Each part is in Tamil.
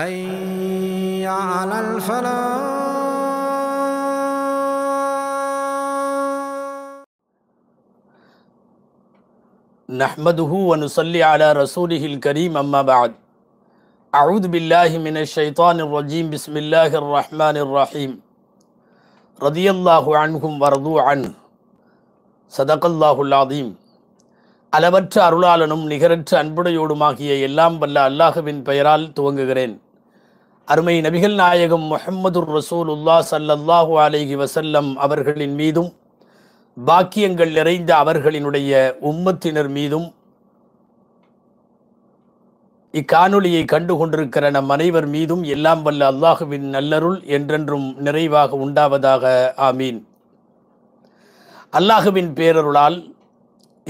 هيا على الفلاح نحمده ونصلي على رسوله الكريم أما بعد أعوذ بالله من الشيطان الرجيم بسم الله الرحمن الرحيم رضي الله عنكم ورضوا عنه صدق الله العظيم அளவற்ற அருளாளனும் நிகரற்ற அன்புடையோடுமாகிய எல்லாம் வல்ல அல்லாஹுவின் பெயரால் துவங்குகிறேன் அருமை நபிகள் நாயகம் முஹம்மது ரசூல் உல்லா சல்லாஹு அலைஹி வசல்லம் அவர்களின் மீதும் பாக்கியங்கள் நிறைந்த அவர்களினுடைய உம்மத்தினர் மீதும் இக்காணொலியை கண்டு கொண்டிருக்கிற நம் அனைவர் மீதும் எல்லாம் வல்ல அல்லாஹுவின் நல்லருள் என்றென்றும் நிறைவாக உண்டாவதாக ஆமீன் அல்லாஹுவின் பேரருளால்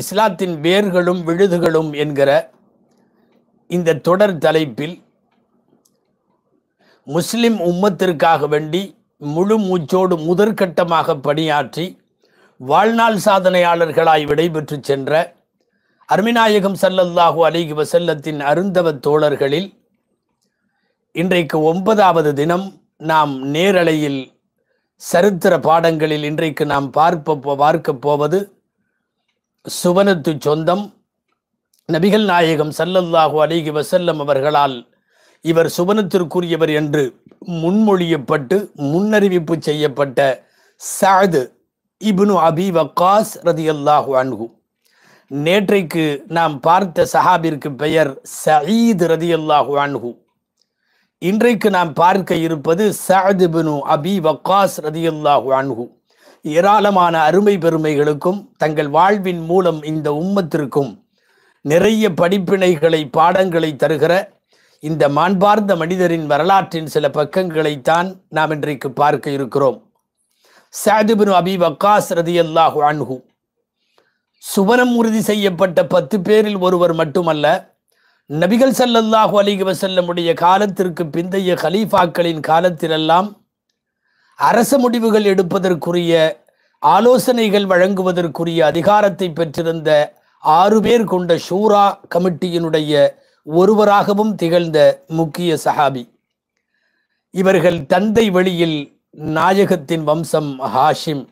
இஸ்லாத்தின் வேர்களும் விழுதுகளும் என்கிற இந்த தொடர் தலைப்பில் முஸ்லிம் உம்மத்திற்காக வேண்டி முழு மூச்சோடு முதற்கட்டமாக பணியாற்றி வாழ்நாள் சாதனையாளர்களாய் விடைபெற்று சென்ற அருமிநாயகம் சல்லல்லாஹு அலிகி வசல்லத்தின் அருந்தவ தோழர்களில் இன்றைக்கு ஒன்பதாவது தினம் நாம் நேரலையில் சரித்திர பாடங்களில் இன்றைக்கு நாம் பார்ப்ப பார்க்க போவது சுவனத்து சொந்தம் நபிகள் நாயகம் சல்லல்லாஹு அலிகி வசல்லம் அவர்களால் இவர் சுபனத்திற்குரியவர் என்று முன்மொழியப்பட்டு முன்னறிவிப்பு செய்யப்பட்ட சாது இப்னு அபி வக்காஸ் ரதி அன்ஹு நேற்றைக்கு நாம் பார்த்த சஹாபிற்கு பெயர் சயீத் ரதி அல்லாஹு அன்ஹு இன்றைக்கு நாம் பார்க்க இருப்பது சாது பினு அபி வக்காஸ் ரதி அல்லாஹு அன்ஹு ஏராளமான அருமை பெருமைகளுக்கும் தங்கள் வாழ்வின் மூலம் இந்த உம்மத்திற்கும் நிறைய படிப்பினைகளை பாடங்களை தருகிற இந்த மாண்பார்ந்த மனிதரின் வரலாற்றின் சில பக்கங்களைத்தான் நாம் இன்றைக்கு பார்க்க இருக்கிறோம் சாதிபின் அபி வக்காஸ் ரதி அல்லாஹ் அன்ஹு சுவனம் உறுதி செய்யப்பட்ட பத்து பேரில் ஒருவர் மட்டுமல்ல நபிகள் சல்லல்லாஹு அலிக வசல்லமுடைய காலத்திற்கு பிந்தைய ஹலீஃபாக்களின் காலத்திலெல்லாம் அரச முடிவுகள் எடுப்பதற்குரிய ஆலோசனைகள் வழங்குவதற்குரிய அதிகாரத்தை பெற்றிருந்த ஆறு பேர் கொண்ட ஷூரா கமிட்டியினுடைய ஒருவராகவும் திகழ்ந்த முக்கிய சஹாபி இவர்கள் தந்தை வழியில் நாயகத்தின் வம்சம் ஹாஷிம்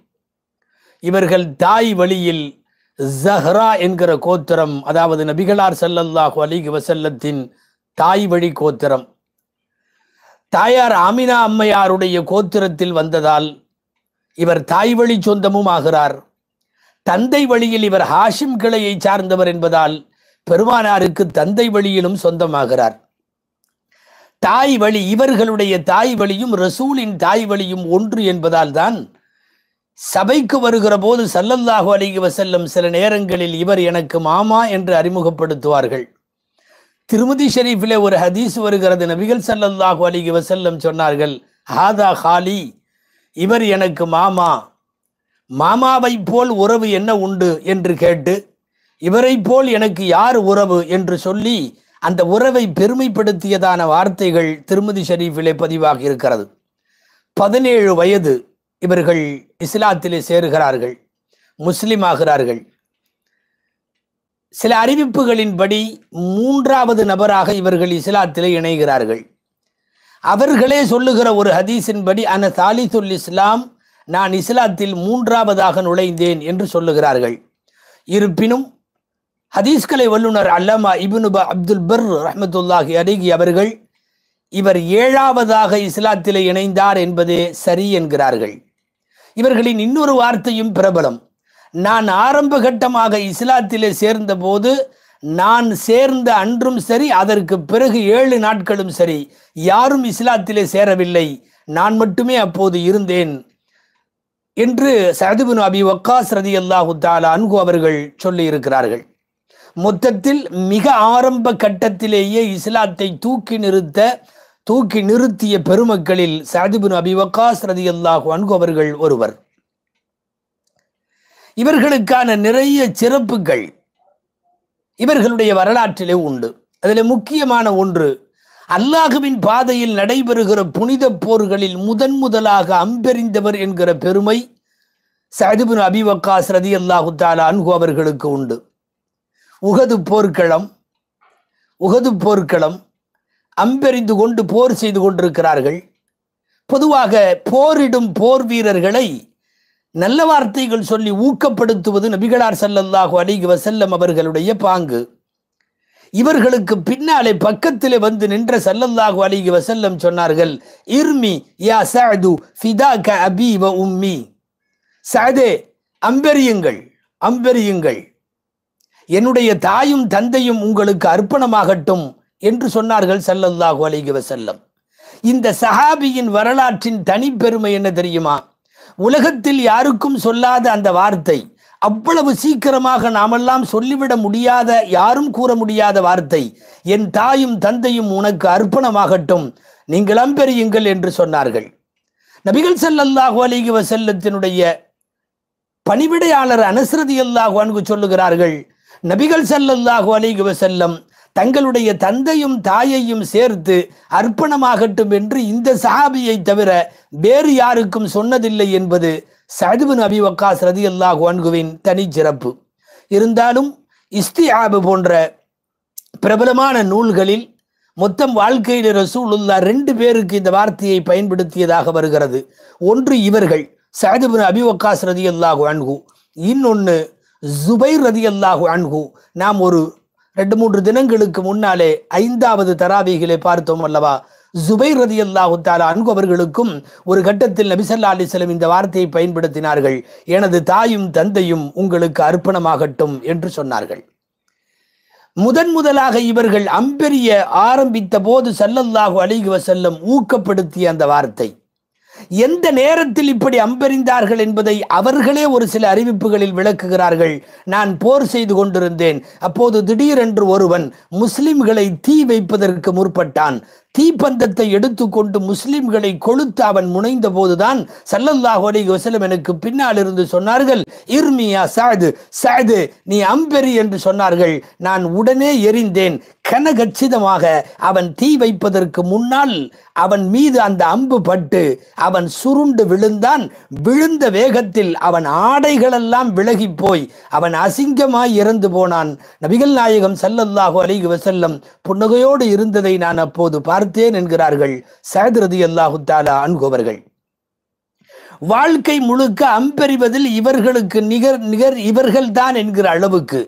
இவர்கள் தாய் வழியில் ஜஹ்ரா என்கிற கோத்திரம் அதாவது நபிகளார் சல்லல்லாஹு அலிக் வசல்லத்தின் தாய் வழி கோத்திரம் தாயார் அமினா அம்மையாருடைய கோத்திரத்தில் வந்ததால் இவர் தாய் வழி சொந்தமும் ஆகிறார் தந்தை வழியில் இவர் ஹாஷிம் கிளையை சார்ந்தவர் என்பதால் பெருமானாருக்கு தந்தை வழியிலும் சொந்தமாகிறார் தாய் வழி இவர்களுடைய தாய் வழியும் ரசூலின் தாய் வழியும் ஒன்று என்பதால் தான் சபைக்கு வருகிற போது சல்லல்லாஹு அலிகி வசல்லம் சில நேரங்களில் இவர் எனக்கு மாமா என்று அறிமுகப்படுத்துவார்கள் திருமதி ஷெரீஃபில் ஒரு ஹதீஸ் வருகிறது நபிகள் சல்லல்லாஹு அலிகி வசல்லம் சொன்னார்கள் ஹாதா ஹாலி இவர் எனக்கு மாமா மாமாவை போல் உறவு என்ன உண்டு என்று கேட்டு இவரை போல் எனக்கு யார் உறவு என்று சொல்லி அந்த உறவை பெருமைப்படுத்தியதான வார்த்தைகள் திருமதி ஷரீஃபிலே பதிவாக இருக்கிறது பதினேழு வயது இவர்கள் இஸ்லாத்திலே சேருகிறார்கள் முஸ்லிம் ஆகிறார்கள் சில அறிவிப்புகளின்படி மூன்றாவது நபராக இவர்கள் இஸ்லாத்திலே இணைகிறார்கள் அவர்களே சொல்லுகிற ஒரு ஹதீஸின்படி அன தாலிசுல் இஸ்லாம் நான் இஸ்லாத்தில் மூன்றாவதாக நுழைந்தேன் என்று சொல்லுகிறார்கள் இருப்பினும் ஹதீஸ்கலை வல்லுநர் அல்லாமா இபுனுபா அப்துல் பர் ரஹமத்துல்லாஹி அலிகி அவர்கள் இவர் ஏழாவதாக இஸ்லாத்திலே இணைந்தார் என்பதே சரி என்கிறார்கள் இவர்களின் இன்னொரு வார்த்தையும் பிரபலம் நான் ஆரம்ப கட்டமாக இஸ்லாத்திலே சேர்ந்த போது நான் சேர்ந்த அன்றும் சரி அதற்கு பிறகு ஏழு நாட்களும் சரி யாரும் இஸ்லாத்திலே சேரவில்லை நான் மட்டுமே அப்போது இருந்தேன் என்று சதுபின் அபி ஒக்காஸ் ரதி அல்லாஹு தாலா அன்கு அவர்கள் சொல்லியிருக்கிறார்கள் மொத்தத்தில் மிக ஆரம்ப கட்டத்திலேயே இஸ்லாத்தை தூக்கி நிறுத்த தூக்கி நிறுத்திய பெருமக்களில் சாதிபின் அபிவக்காஸ் ரதி அல்லாஹு அன்கு அவர்கள் ஒருவர் இவர்களுக்கான நிறைய சிறப்புகள் இவர்களுடைய வரலாற்றிலே உண்டு அதில் முக்கியமான ஒன்று அல்லாஹுவின் பாதையில் நடைபெறுகிற புனித போர்களில் முதன் முதலாக அம்பெறிந்தவர் என்கிற பெருமை சதுபின் அபிவக்காஸ் ரதி அல்லாஹு தாலா அன்கு அவர்களுக்கு உண்டு உகது போர்க்களம் உகது போர்க்களம் அம்பெறிந்து கொண்டு போர் செய்து கொண்டிருக்கிறார்கள் பொதுவாக போரிடும் போர் வீரர்களை நல்ல வார்த்தைகள் சொல்லி ஊக்கப்படுத்துவது நபிகளார் சல்லல்லாஹு அலிகி வசல்லம் அவர்களுடைய பாங்கு இவர்களுக்கு பின்னாலே பக்கத்திலே வந்து நின்ற சல்லல்லாஹு அலிகி வசல்லம் சொன்னார்கள் இர்மி யா சாது ஃபிதா க அபி வ உம்மி சாதே அம்பெரியுங்கள் அம்பெரியுங்கள் என்னுடைய தாயும் தந்தையும் உங்களுக்கு அர்ப்பணமாகட்டும் என்று சொன்னார்கள் சல்லல்லாஹு அலைகி செல்லம் இந்த சஹாபியின் வரலாற்றின் தனிப்பெருமை என்ன தெரியுமா உலகத்தில் யாருக்கும் சொல்லாத அந்த வார்த்தை அவ்வளவு சீக்கிரமாக நாமெல்லாம் சொல்லிவிட முடியாத யாரும் கூற முடியாத வார்த்தை என் தாயும் தந்தையும் உனக்கு அர்ப்பணமாகட்டும் நீங்கள் அம்பெறியுங்கள் என்று சொன்னார்கள் நபிகள் செல்லல்லாஹு அலிகி செல்லத்தினுடைய பணிவிடையாளர் அனுசரதி அல்லாஹ் சொல்லுகிறார்கள் நபிகள் சல்லல்லாஹு அலிக செல்லம் தங்களுடைய தந்தையும் தாயையும் சேர்த்து அர்ப்பணமாகட்டும் என்று இந்த சஹாபியை தவிர வேறு யாருக்கும் சொன்னதில்லை என்பது சதுபின் அபி வக்காஸ் ரதி அல்லாஹ் வான்குவின் தனிச்சிறப்பு இருந்தாலும் ஆபு போன்ற பிரபலமான நூல்களில் மொத்தம் வாழ்க்கையில் ரசூலுல்லா ரெண்டு பேருக்கு இந்த வார்த்தையை பயன்படுத்தியதாக வருகிறது ஒன்று இவர்கள் சஹதுபின் அபி வக்காஸ் ரதி அல்லாஹ் வான்கு இன்னொன்று ஜுபைர் ரதி அல்லாஹு அன்ஹு நாம் ஒரு ரெண்டு மூன்று தினங்களுக்கு முன்னாலே ஐந்தாவது தராவிகளை பார்த்தோம் அல்லவா ஜுபைர் ரதி அல்லாஹு தாலா அன்பு அவர்களுக்கும் ஒரு கட்டத்தில் நபிசல்லா அலிஸ்லம் இந்த வார்த்தையை பயன்படுத்தினார்கள் எனது தாயும் தந்தையும் உங்களுக்கு அர்ப்பணமாகட்டும் என்று சொன்னார்கள் முதன் முதலாக இவர்கள் அம்பெரிய ஆரம்பித்த போது சல்லல்லாஹு அலிகுவ செல்லம் ஊக்கப்படுத்திய அந்த வார்த்தை எந்த நேரத்தில் இப்படி அம்பெறிந்தார்கள் என்பதை அவர்களே ஒரு சில அறிவிப்புகளில் விளக்குகிறார்கள் நான் போர் செய்து கொண்டிருந்தேன் அப்போது திடீரென்று ஒருவன் முஸ்லிம்களை தீ வைப்பதற்கு முற்பட்டான் தீப்பந்தத்தை எடுத்துக்கொண்டு முஸ்லிம்களை கொளுத்து அவன் முனைந்த போதுதான் சல்லல்லாஹ் அலி வசலம் எனக்கு பின்னால் இருந்து சொன்னார்கள் இர்மியா சாது சாது நீ அம்பெரி என்று சொன்னார்கள் நான் உடனே எரிந்தேன் கனகச்சிதமாக அவன் தீ வைப்பதற்கு முன்னால் அவன் மீது அந்த அம்பு பட்டு அவன் சுருண்டு விழுந்தான் விழுந்த வேகத்தில் அவன் ஆடைகளெல்லாம் விலகி போய் அவன் அசிங்கமாய் இறந்து போனான் நபிகள் நாயகம் சல்லல்லாஹு அலிகு வசல்லம் புன்னகையோடு இருந்ததை நான் அப்போது பார்த்து பார்த்தேன் என்கிறார்கள் சேதிரதி அல்லாஹு தாலா அன்கோவர்கள் வாழ்க்கை முழுக்க அம்பெறிவதில் இவர்களுக்கு நிகர் நிகர் இவர்கள் தான் என்கிற அளவுக்கு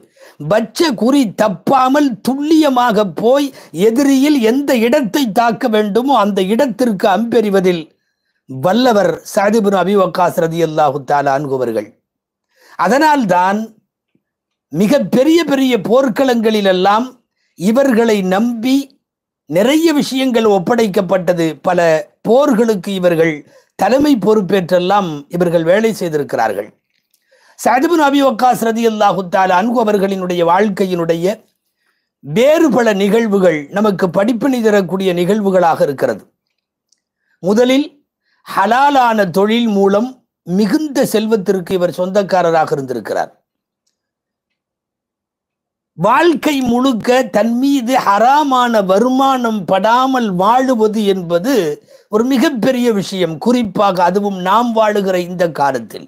பட்ச குறி தப்பாமல் துல்லியமாக போய் எதிரியில் எந்த இடத்தை தாக்க வேண்டுமோ அந்த இடத்திற்கு அம்பெறிவதில் வல்லவர் சாதிபுன் அபி வக்காஸ் ரதி அல்லாஹு தாலா அன்குவர்கள் அதனால்தான் மிக பெரிய பெரிய போர்க்களங்களிலெல்லாம் இவர்களை நம்பி நிறைய விஷயங்கள் ஒப்படைக்கப்பட்டது பல போர்களுக்கு இவர்கள் தலைமை பொறுப்பேற்றெல்லாம் இவர்கள் வேலை செய்திருக்கிறார்கள் சதுபின் அபி ஒக்காஸ் ரதி அல்லாஹுத்தால் அன்பு அவர்களினுடைய வாழ்க்கையினுடைய வேறு பல நிகழ்வுகள் நமக்கு படிப்பினை தரக்கூடிய நிகழ்வுகளாக இருக்கிறது முதலில் ஹலாலான தொழில் மூலம் மிகுந்த செல்வத்திற்கு இவர் சொந்தக்காரராக இருந்திருக்கிறார் வாழ்க்கை முழுக்க தன் மீது ஹராமான வருமானம் படாமல் வாழுவது என்பது ஒரு மிகப்பெரிய விஷயம் குறிப்பாக அதுவும் நாம் வாழுகிற இந்த காலத்தில்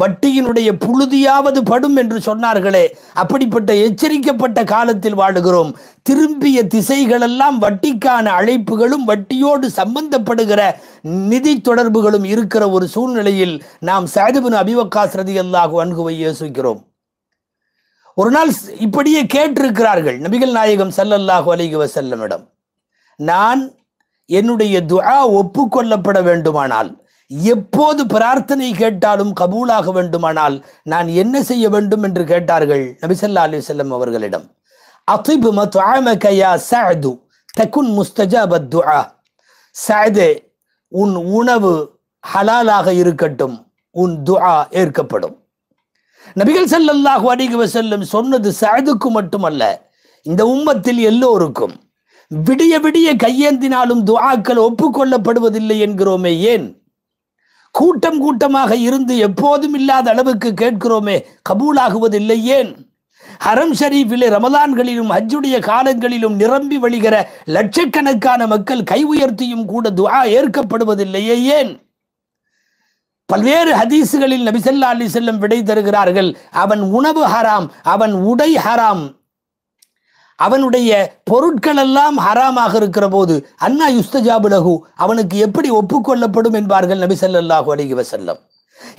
வட்டியினுடைய புழுதியாவது படும் என்று சொன்னார்களே அப்படிப்பட்ட எச்சரிக்கப்பட்ட காலத்தில் வாழுகிறோம் திரும்பிய திசைகளெல்லாம் வட்டிக்கான அழைப்புகளும் வட்டியோடு சம்பந்தப்படுகிற நிதி தொடர்புகளும் இருக்கிற ஒரு சூழ்நிலையில் நாம் சாதிபின் அபிவக்காஸ் ரதி அல்லாஹு யோசிக்கிறோம் ஒரு நாள் இப்படியே கேட்டிருக்கிறார்கள் நபிகள் நாயகம் சல்லல்லாஹு அலிகு வசல்லமிடம் நான் என்னுடைய துஆ ஒப்புக்கொள்ளப்பட வேண்டுமானால் எப்போது பிரார்த்தனை கேட்டாலும் கபூலாக வேண்டுமானால் நான் என்ன செய்ய வேண்டும் என்று கேட்டார்கள் நபிசல்லா அலி செல்லம் அவர்களிடம் அத்திபு மத்வாமகயா சாது தக்குன் முஸ்தஜா துஆ சாதே உன் உணவு ஹலாலாக இருக்கட்டும் உன் துஆ ஏற்கப்படும் நபிகள் செல்லல்லாஹு அடிகுவ செல்லும் சொன்னது சதுக்கு மட்டுமல்ல இந்த உம்மத்தில் எல்லோருக்கும் விடிய விடிய கையேந்தினாலும் துவாக்கள் ஒப்புக்கொள்ளப்படுவதில்லை என்கிறோமே ஏன் கூட்டம் கூட்டமாக இருந்து எப்போதும் இல்லாத அளவுக்கு கேட்கிறோமே கபூலாகுவதில்லை ஏன் ஹரம் ஷரீஃபிலே ரமலான்களிலும் ஹஜ்ஜுடைய காலங்களிலும் நிரம்பி வழிகிற லட்சக்கணக்கான மக்கள் கை உயர்த்தியும் கூட துவா ஏற்கப்படுவதில்லையே ஏன் பல்வேறு ஹதீஸுகளில் நபிசல்லா அலி செல்லம் விடை தருகிறார்கள் அவன் உணவு ஹராம் அவன் உடை ஹராம் அவனுடைய பொருட்கள் எல்லாம் ஹராமாக இருக்கிற போது அண்ணா யுஸ்தஜாபுலகு அவனுக்கு எப்படி ஒப்புக்கொள்ளப்படும் என்பார்கள் நபிசல்லாஹு அலி வசல்லம்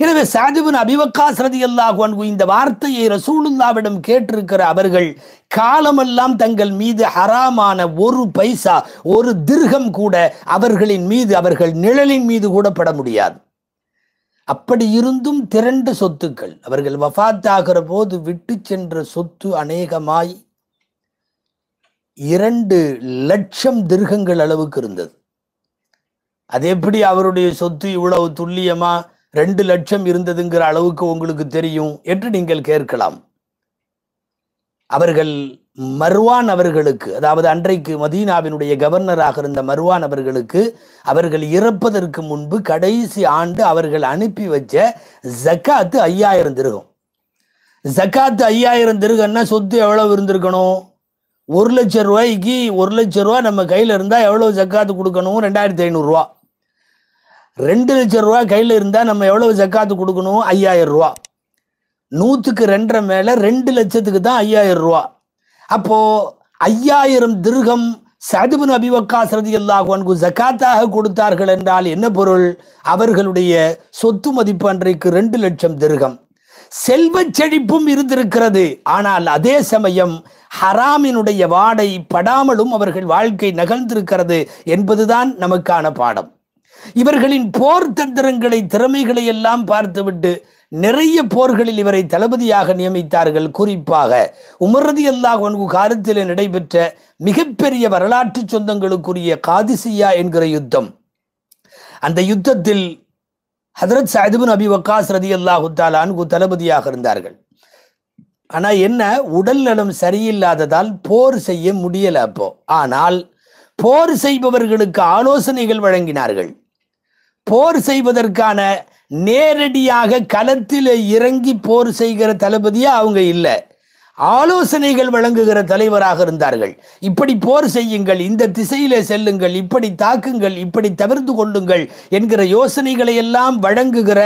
எனவே சாஜிபின் அபிவக்கா சரதி அல்லாஹு இந்த வார்த்தையை ரசூலுல்லாவிடம் கேட்டிருக்கிற அவர்கள் காலமெல்லாம் தங்கள் மீது ஹராமான ஒரு பைசா ஒரு திருகம் கூட அவர்களின் மீது அவர்கள் நிழலின் மீது கூட பட முடியாது அப்படி இருந்தும் திரண்டு சொத்துக்கள் அவர்கள் வஃத்தாகிற போது விட்டு சென்ற சொத்து அநேகமாய் இரண்டு லட்சம் திருகங்கள் அளவுக்கு இருந்தது அது எப்படி அவருடைய சொத்து இவ்வளவு துல்லியமா ரெண்டு லட்சம் இருந்ததுங்கிற அளவுக்கு உங்களுக்கு தெரியும் என்று நீங்கள் கேட்கலாம் அவர்கள் மர்வான் அவர்களுக்கு அதாவது அன்றைக்கு மதீனாவினுடைய கவர்னராக இருந்த மர்வான் அவர்களுக்கு அவர்கள் இறப்பதற்கு முன்பு கடைசி ஆண்டு அவர்கள் அனுப்பி வச்ச ஜக்காத்து ஐயாயிரம் திருகம் ஜக்காத்து ஐயாயிரம் திருகம்னா சொத்து எவ்வளவு இருந்திருக்கணும் ஒரு லட்ச ரூபாய்க்கு ஒரு லட்ச ரூபா நம்ம கையில் இருந்தால் எவ்வளவு ஜக்காத்து கொடுக்கணும் ரெண்டாயிரத்தி ஐநூறுரூவா ரெண்டு லட்ச ரூபா கையில் இருந்தால் நம்ம எவ்வளவு ஜக்காத்து கொடுக்கணும் ஐயாயிரம் ரூபா நூற்றுக்கு ரெண்டரை மேலே ரெண்டு லட்சத்துக்கு தான் ஐயாயிரம் ரூபா அப்போது ஐயாயிரம் திருகம் சதுபின் அபிவக்காஸ் ரதி அல்லாஹுவனுக்கு ஜக்காத்தாக கொடுத்தார்கள் என்றால் என்ன பொருள் அவர்களுடைய சொத்து மதிப்பு அன்றைக்கு ரெண்டு லட்சம் திருகம் செல்வ செழிப்பும் இருந்திருக்கிறது ஆனால் அதே சமயம் ஹராமினுடைய வாடை படாமலும் அவர்கள் வாழ்க்கை நகழ்ந்திருக்கிறது என்பதுதான் நமக்கான பாடம் இவர்களின் போர் தந்திரங்களை திறமைகளை எல்லாம் பார்த்துவிட்டு நிறைய போர்களில் இவரை தளபதியாக நியமித்தார்கள் குறிப்பாக உமரதி அல்லாஹ் ஒன்பு காலத்தில் நடைபெற்ற மிகப்பெரிய வரலாற்று சொந்தங்களுக்குரிய காதிசியா என்கிற யுத்தம் அந்த யுத்தத்தில் ஹதரத் சாயிதுபின் அபி வக்காஸ் ரதி அல்லாஹு அன்பு தளபதியாக இருந்தார்கள் ஆனால் என்ன உடல் நலம் சரியில்லாததால் போர் செய்ய முடியல அப்போ ஆனால் போர் செய்பவர்களுக்கு ஆலோசனைகள் வழங்கினார்கள் போர் செய்வதற்கான நேரடியாக களத்தில் இறங்கி போர் செய்கிற தளபதியா அவங்க இல்லை ஆலோசனைகள் வழங்குகிற தலைவராக இருந்தார்கள் இப்படி போர் செய்யுங்கள் இந்த திசையில செல்லுங்கள் இப்படி தாக்குங்கள் இப்படி தவிர்த்து கொள்ளுங்கள் என்கிற யோசனைகளை எல்லாம் வழங்குகிற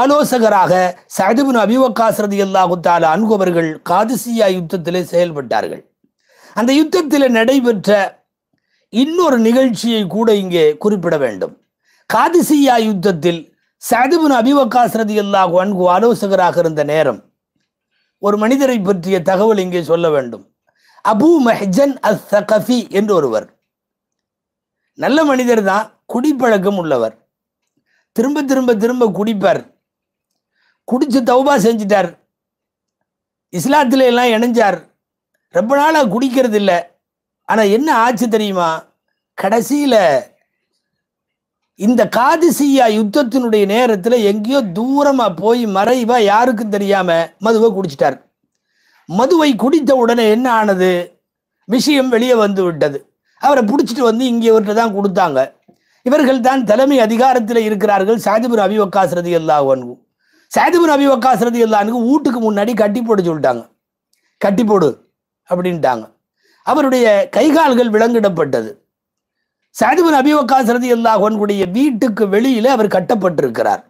ஆலோசகராக சதுபு அபிவக்காஸ் ரதி அல்லாஹுத்தால அன்பவர்கள் காதிசியா யுத்தத்திலே செயல்பட்டார்கள் அந்த யுத்தத்தில் நடைபெற்ற இன்னொரு நிகழ்ச்சியை கூட இங்கே குறிப்பிட வேண்டும் காதிசியா யுத்தத்தில் சதுபின் அபிவக்காஸ் ரதி அன்பு ஆலோசகராக இருந்த நேரம் ஒரு மனிதரை பற்றிய தகவல் இங்கே சொல்ல வேண்டும் அபு மெஹ்ஜன் அஸ் சகஃபி என்று ஒருவர் நல்ல மனிதர் தான் குடிப்பழக்கம் உள்ளவர் திரும்ப திரும்ப திரும்ப குடிப்பார் குடிச்சு தௌபா செஞ்சிட்டார் இஸ்லாத்துல எல்லாம் இணைஞ்சார் ரொம்ப நாளாக குடிக்கிறது இல்லை ஆனால் என்ன ஆச்சு தெரியுமா கடைசியில் இந்த காதிசியா யுத்தத்தினுடைய நேரத்தில் எங்கேயோ தூரமாக போய் மறைவாக யாருக்கும் தெரியாமல் மதுவை குடிச்சிட்டார் மதுவை குடித்த உடனே என்ன ஆனது விஷயம் வெளியே வந்து விட்டது அவரை பிடிச்சிட்டு வந்து இங்கே இவர்கிட்ட தான் கொடுத்தாங்க இவர்கள் தான் தலைமை அதிகாரத்தில் இருக்கிறார்கள் சாதிபுர் அபிவக்காஸ் ரதி ஒன்று சாதிபுர் அபிவக்காஸ் ரதி வீட்டுக்கு முன்னாடி கட்டி போட சொல்லிட்டாங்க கட்டி போடு அப்படின்ட்டாங்க அவருடைய கைகால்கள் விலங்கிடப்பட்டது சாதிபன் அபிவக்காஸ் ரதி அல்லாஹன்குடைய வீட்டுக்கு வெளியில அவர் கட்டப்பட்டிருக்கிறார்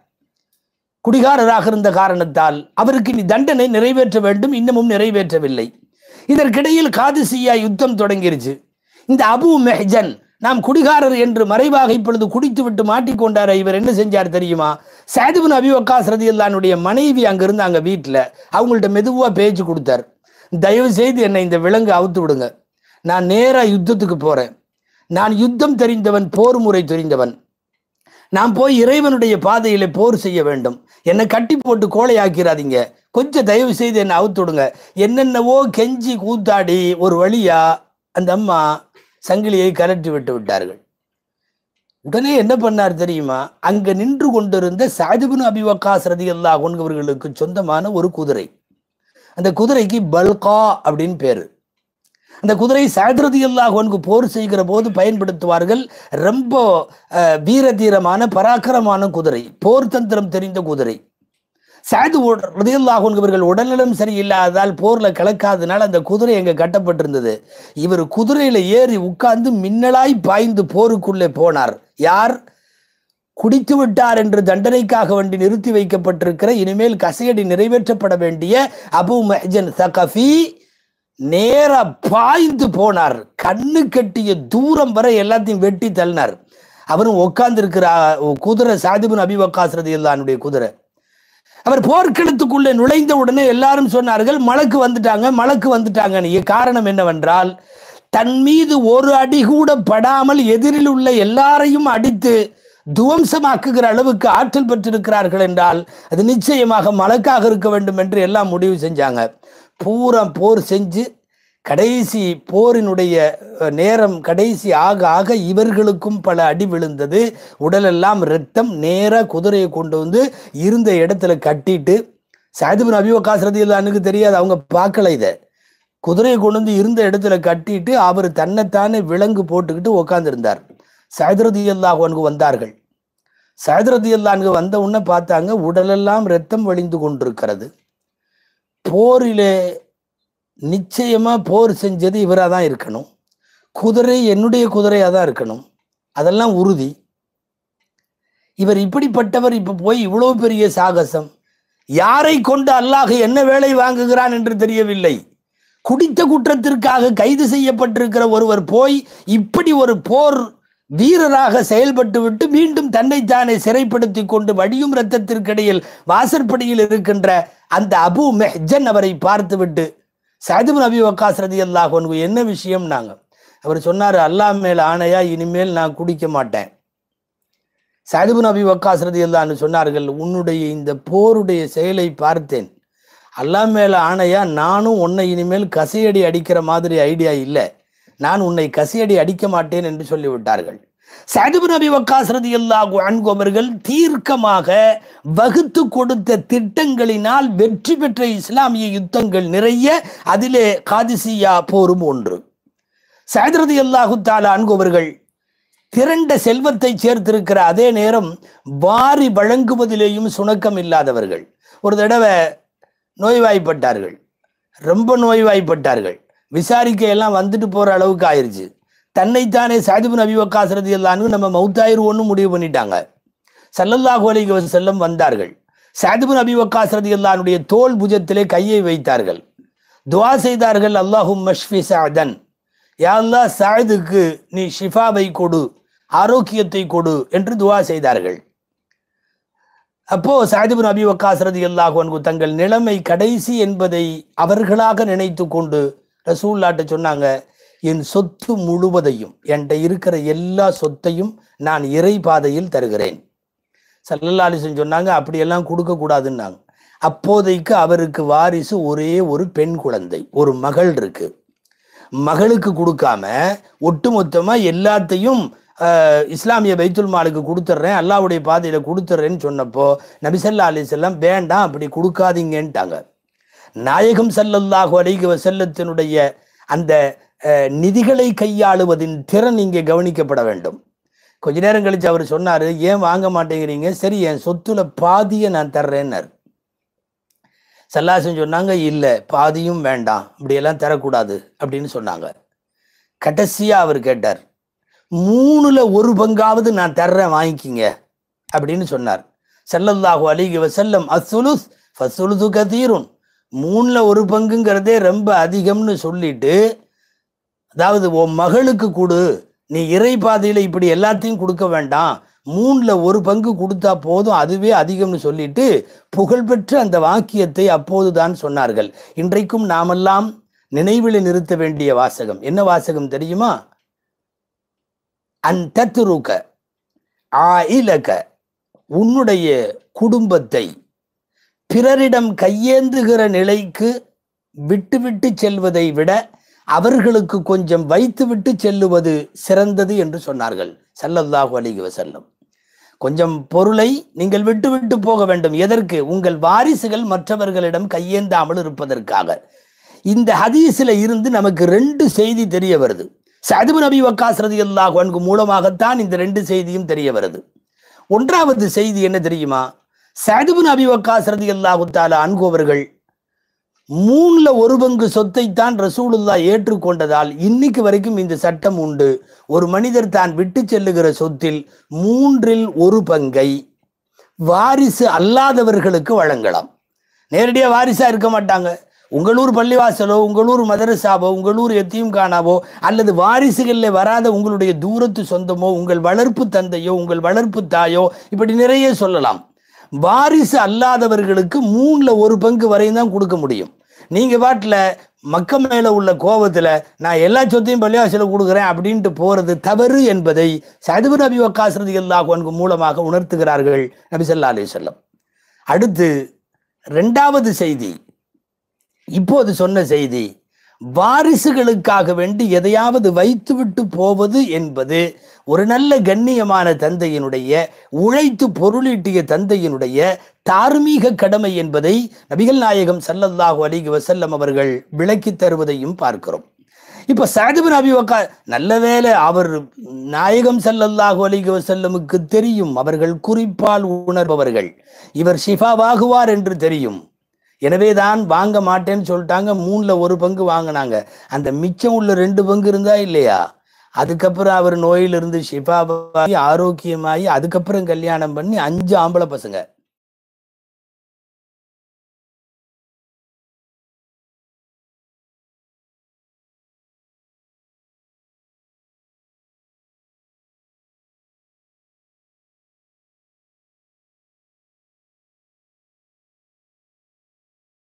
குடிகாரராக இருந்த காரணத்தால் அவருக்கு இனி தண்டனை நிறைவேற்ற வேண்டும் இன்னமும் நிறைவேற்றவில்லை இதற்கிடையில் காதிசியா யுத்தம் தொடங்கிருச்சு இந்த அபு மெஹன் நாம் குடிகாரர் என்று மறைவாக இப்பொழுது குடித்து விட்டு மாட்டிக்கொண்டார இவர் என்ன செஞ்சார் தெரியுமா சாதிபன் அபிவக்காஸ் ரதியல்லானுடைய மனைவி அங்கிருந்து அங்கே வீட்டில் அவங்கள்ட்ட மெதுவாக பேச்சு கொடுத்தார் தயவு செய்து என்னை இந்த விலங்கு அவுத்து விடுங்க நான் நேராக யுத்தத்துக்கு போகிறேன் நான் யுத்தம் தெரிந்தவன் போர் முறை தெரிந்தவன் நான் போய் இறைவனுடைய பாதையில போர் செய்ய வேண்டும் என்னை கட்டி போட்டு கோழை ஆக்கிறாதீங்க கொஞ்சம் தயவு செய்து என்னை அவுத்துடுங்க என்னென்னவோ கெஞ்சி கூத்தாடி ஒரு வழியா அந்த அம்மா சங்கிலியை கலட்டி விட்டு விட்டார்கள் உடனே என்ன பண்ணார் தெரியுமா அங்க நின்று கொண்டிருந்த சாதிபுனு அபிவக்காஸ் ரதி அல்லா சொந்தமான ஒரு குதிரை அந்த குதிரைக்கு பல்கா அப்படின்னு பேரு அந்த குதிரை சாதிரதி அல்லாஹோனுக்கு போர் செய்கிற போது பயன்படுத்துவார்கள் ரொம்ப வீர தீரமான பராக்கிரமான குதிரை போர் தந்திரம் தெரிந்த குதிரை சாது ரதியுல்லாஹூன் இவர்கள் உடல்நலம் சரியில்லாததால் போரில் கலக்காதனால் அந்த குதிரை எங்கே கட்டப்பட்டிருந்தது இவர் குதிரையில் ஏறி உட்கார்ந்து மின்னலாய் பாய்ந்து போருக்குள்ளே போனார் யார் குடித்து விட்டார் என்று தண்டனைக்காக வேண்டி நிறுத்தி வைக்கப்பட்டிருக்கிற இனிமேல் கசையடி நிறைவேற்றப்பட வேண்டிய அபு மஹன் சகஃபி நேர பாய்ந்து போனார் கண்ணு கட்டிய தூரம் வரை எல்லாத்தையும் வெட்டி தள்ளினார் அவரும் உட்கார்ந்து இருக்கிற குதிரை சாதிபுன் அபிவக்காசரதி இல்லானுடைய குதிரை அவர் போர்க்களத்துக்குள்ளே நுழைந்த உடனே எல்லாரும் சொன்னார்கள் மலக்கு வந்துட்டாங்க மலக்கு வந்துட்டாங்கன்னு காரணம் என்னவென்றால் தன் மீது ஒரு அடி கூட படாமல் எதிரில் உள்ள எல்லாரையும் அடித்து துவம்சமாக்குகிற அளவுக்கு ஆற்றல் பெற்றிருக்கிறார்கள் என்றால் அது நிச்சயமாக மலக்காக இருக்க வேண்டும் என்று எல்லாம் முடிவு செஞ்சாங்க பூரா போர் செஞ்சு கடைசி போரினுடைய நேரம் கடைசி ஆக ஆக இவர்களுக்கும் பல அடி விழுந்தது உடலெல்லாம் ரத்தம் நேராக குதிரையை கொண்டு வந்து இருந்த இடத்துல கட்டிட்டு சாதிபின் அபிவகாஸ் ரதி இல்லானுக்கு தெரியாது அவங்க பார்க்கல இதை குதிரையை கொண்டு வந்து இருந்த இடத்துல கட்டிட்டு அவர் தன்னைத்தானே விலங்கு போட்டுக்கிட்டு உக்காந்துருந்தார் சாயதிரதி அல்லாஹனுக்கு வந்தார்கள் சாயதிரதி அல்லானுக்கு வந்த உடனே பார்த்தாங்க உடலெல்லாம் ரத்தம் வழிந்து கொண்டிருக்கிறது போரிலே நிச்சயமாக போர் செஞ்சது இவராக தான் இருக்கணும் குதிரை என்னுடைய குதிரையாக தான் இருக்கணும் அதெல்லாம் உறுதி இவர் இப்படிப்பட்டவர் இப்போ போய் இவ்வளோ பெரிய சாகசம் யாரை கொண்டு அல்லாஹ் என்ன வேலை வாங்குகிறான் என்று தெரியவில்லை குடித்த குற்றத்திற்காக கைது செய்யப்பட்டிருக்கிற ஒருவர் போய் இப்படி ஒரு போர் வீரராக செயல்பட்டுவிட்டு மீண்டும் தன்னைத்தானே சிறைப்படுத்தி கொண்டு வடியும் ரத்தத்திற்கிடையில் வாசற்படியில் இருக்கின்ற அந்த அபு மெஹ்ஜன் அவரை பார்த்துவிட்டு சாதிபு நபி வக்காஸ் ரதி அல்லாஹ் என்ன விஷயம்னாங்க அவர் சொன்னார் அல்லாஹ் மேல் ஆணையா இனிமேல் நான் குடிக்க மாட்டேன் சாதிபு நபி வக்காஸ் ரதி அல்லான்னு சொன்னார்கள் உன்னுடைய இந்த போருடைய செயலை பார்த்தேன் அல்லா மேல ஆணையா நானும் உன்னை இனிமேல் கசையடி அடிக்கிற மாதிரி ஐடியா இல்லை நான் உன்னை கசியடி அடிக்க மாட்டேன் என்று சொல்லிவிட்டார்கள் சதுபின் நபி வக்காசரதி அல்லாஹு தீர்க்கமாக வகுத்து கொடுத்த திட்டங்களினால் வெற்றி பெற்ற இஸ்லாமிய யுத்தங்கள் நிறைய அதிலே காதிசியா போரும் ஒன்று சதுரதி அல்லாஹு தாலா அன்கோவர்கள் திரண்ட செல்வத்தை சேர்த்திருக்கிற அதே நேரம் வாரி வழங்குவதிலேயும் சுணக்கம் இல்லாதவர்கள் ஒரு தடவை நோய்வாய்ப்பட்டார்கள் ரொம்ப நோய்வாய்ப்பட்டார்கள் விசாரிக்க எல்லாம் வந்துட்டு போற அளவுக்கு ஆயிருச்சு தன்னைத்தானே சாதிபு நபி வக்காசரதி எல்லான்னு நம்ம மௌத்தாயிருவோன்னு முடிவு பண்ணிட்டாங்க சல்லல்லாஹு அலைக்கு செல்லம் வந்தார்கள் சாதிபு நபி வக்காசரதி எல்லானுடைய தோல் புஜத்திலே கையை வைத்தார்கள் துவா செய்தார்கள் அல்லாஹும் மஷ்ஃபி சாதன் யாழ்லா சாயதுக்கு நீ ஷிஃபாவை கொடு ஆரோக்கியத்தை கொடு என்று துவா செய்தார்கள் அப்போ சாதிபு நபி வக்காசரதி அல்லாஹு தங்கள் நிலைமை கடைசி என்பதை அவர்களாக நினைத்து கொண்டு ரசூல்லாட்ட சொன்னாங்க என் சொத்து முழுவதையும் என்கிட்ட இருக்கிற எல்லா சொத்தையும் நான் இறை பாதையில் தருகிறேன் சல்லல்லாலிசன் சொன்னாங்க அப்படியெல்லாம் கொடுக்கக்கூடாதுன்னாங்க அப்போதைக்கு அவருக்கு வாரிசு ஒரே ஒரு பெண் குழந்தை ஒரு மகள் இருக்கு மகளுக்கு கொடுக்காம ஒட்டுமொத்தமா எல்லாத்தையும் இஸ்லாமிய பைத்துல் மாலுக்கு கொடுத்துட்றேன் அல்லாவுடைய பாதையில கொடுத்துட்றேன்னு சொன்னப்போ நபிசல்லா அலிசல்லாம் வேண்டாம் அப்படி கொடுக்காதீங்கன்ட்டாங்க நாயகம் செல்லல்லாஹு அலைகி செல்லத்தினுடைய அந்த நிதிகளை கையாளுவதின் திறன் இங்கே கவனிக்கப்பட வேண்டும் கொஞ்ச நேரம் கழிச்சு அவர் சொன்னார் ஏன் வாங்க மாட்டேங்கிறீங்க சரி என் சொத்துல பாதியை நான் தர்றேன்னார் செல்லாசன் சொன்னாங்க இல்லை பாதியும் வேண்டாம் இப்படியெல்லாம் தரக்கூடாது அப்படின்னு சொன்னாங்க கடைசியாக அவர் கேட்டார் மூணுல ஒரு பங்காவது நான் தர்றேன் வாங்கிக்கிங்க அப்படின்னு சொன்னார் செல்லல்லாஹு அலிகி வசல்லம் அசுலுஸ் ஃபசுலுது கதீரும் மூணுல ஒரு பங்குங்கிறதே ரொம்ப அதிகம்னு சொல்லிட்டு அதாவது உன் மகளுக்கு கொடு நீ இறை பாதையில் இப்படி எல்லாத்தையும் கொடுக்க வேண்டாம் மூணில் ஒரு பங்கு கொடுத்தா போதும் அதுவே அதிகம்னு சொல்லிட்டு புகழ்பெற்ற அந்த வாக்கியத்தை அப்போதுதான் சொன்னார்கள் இன்றைக்கும் நாமெல்லாம் நினைவில் நிறுத்த வேண்டிய வாசகம் என்ன வாசகம் தெரியுமா அந்த ஆ இலக்க உன்னுடைய குடும்பத்தை பிறரிடம் கையேந்துகிற நிலைக்கு விட்டுவிட்டு செல்வதை விட அவர்களுக்கு கொஞ்சம் வைத்துவிட்டு செல்லுவது சிறந்தது என்று சொன்னார்கள் சல்லல்லாஹு அலிகி வசல்லம் கொஞ்சம் பொருளை நீங்கள் விட்டுவிட்டு போக வேண்டும் எதற்கு உங்கள் வாரிசுகள் மற்றவர்களிடம் கையேந்தாமல் இருப்பதற்காக இந்த ஹதீஸில் இருந்து நமக்கு ரெண்டு செய்தி தெரிய வருது சதுபு நபி வக்காஸ் ரதி அல்லாஹ் மூலமாகத்தான் இந்த ரெண்டு செய்தியும் தெரிய வருது ஒன்றாவது செய்தி என்ன தெரியுமா சதுபின் அபிவக்கா சரதி உத்தால அன்கோவர்கள் மூணுல ஒரு பங்கு சொத்தைத்தான் ரசூலுல்லா ஏற்றுக்கொண்டதால் இன்னைக்கு வரைக்கும் இந்த சட்டம் உண்டு ஒரு மனிதர் தான் விட்டு செல்லுகிற சொத்தில் மூன்றில் ஒரு பங்கை வாரிசு அல்லாதவர்களுக்கு வழங்கலாம் நேரடியாக வாரிசா இருக்க மாட்டாங்க உங்களூர் பள்ளிவாசலோ உங்களூர் மதரசாவோ உங்களூர் எத்தியும் காணாவோ அல்லது வாரிசுகளில் வராத உங்களுடைய தூரத்து சொந்தமோ உங்கள் வளர்ப்பு தந்தையோ உங்கள் வளர்ப்பு தாயோ இப்படி நிறைய சொல்லலாம் வாரிசு அல்லாதவர்களுக்கு மூணில் ஒரு பங்கு வரையும் தான் கொடுக்க முடியும் நீங்கள் பாட்டில் மக்க மேலே உள்ள கோபத்தில் நான் எல்லா சொத்தையும் பள்ளிவாசலில் கொடுக்குறேன் அப்படின்ட்டு போகிறது தவறு என்பதை சதுபு நபி வக்காசரதி அல்லாஹுவன்கு மூலமாக உணர்த்துகிறார்கள் நபி சொல்லா அலி சொல்லம் அடுத்து ரெண்டாவது செய்தி இப்போது சொன்ன செய்தி வாரிசுகளுக்காக வேண்டி எதையாவது வைத்துவிட்டு போவது என்பது ஒரு நல்ல கண்ணியமான தந்தையினுடைய உழைத்து பொருளீட்டிய தந்தையினுடைய தார்மீக கடமை என்பதை நபிகள் நாயகம் சல்லல்லாஹு அலிக் வசல்லம் அவர்கள் விளக்கி தருவதையும் பார்க்கிறோம் இப்ப சாதிபின் அபிவக்கா நல்ல வேலை அவர் நாயகம் சல்லல்லாஹு அலிக வசல்லமுக்கு தெரியும் அவர்கள் குறிப்பால் உணர்பவர்கள் இவர் ஷிஃபாவாகுவார் என்று தெரியும் எனவே தான் வாங்க மாட்டேன்னு சொல்லிட்டாங்க மூணில் ஒரு பங்கு வாங்கினாங்க அந்த மிச்சம் உள்ள ரெண்டு பங்கு இருந்தா இல்லையா அதுக்கப்புறம் அவர் நோயிலிருந்து ஷிஃபாபாகி ஆரோக்கியமாகி அதுக்கப்புறம் கல்யாணம் பண்ணி அஞ்சு ஆம்பளை பசங்க